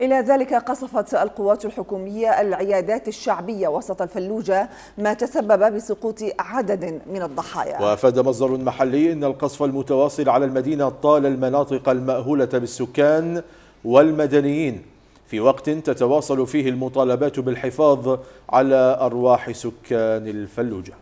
إلى ذلك قصفت القوات الحكومية العيادات الشعبية وسط الفلوجة ما تسبب بسقوط عدد من الضحايا وأفاد مصدر محلي أن القصف المتواصل على المدينة طال المناطق المأهولة بالسكان والمدنيين في وقت تتواصل فيه المطالبات بالحفاظ على أرواح سكان الفلوجة